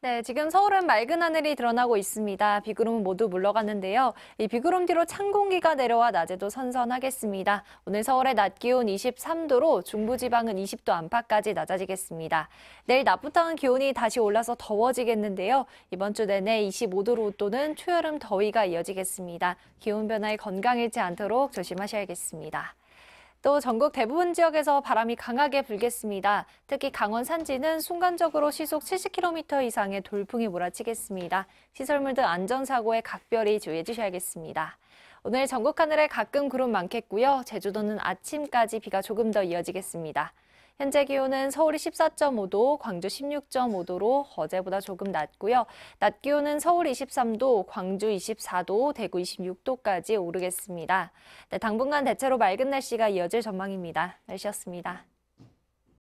네, 지금 서울은 맑은 하늘이 드러나고 있습니다. 비구름은 모두 물러갔는데요. 이 비구름 뒤로 찬 공기가 내려와 낮에도 선선하겠습니다. 오늘 서울의 낮 기온 23도로 중부지방은 20도 안팎까지 낮아지겠습니다. 내일 낮부터는 기온이 다시 올라서 더워지겠는데요. 이번 주 내내 25도로 또는 초여름 더위가 이어지겠습니다. 기온 변화에 건강 잃지 않도록 조심하셔야겠습니다. 또 전국 대부분 지역에서 바람이 강하게 불겠습니다. 특히 강원 산지는 순간적으로 시속 70km 이상의 돌풍이 몰아치겠습니다. 시설물 등 안전사고에 각별히 주의해 주셔야겠습니다. 오늘 전국 하늘에 가끔 구름 많겠고요. 제주도는 아침까지 비가 조금 더 이어지겠습니다. 현재 기온은 서울이 14.5도, 광주 16.5도로 어제보다 조금 낮고요. 낮 기온은 서울 23도, 광주 24도, 대구 26도까지 오르겠습니다. 네, 당분간 대체로 맑은 날씨가 이어질 전망입니다. 날씨였습니다.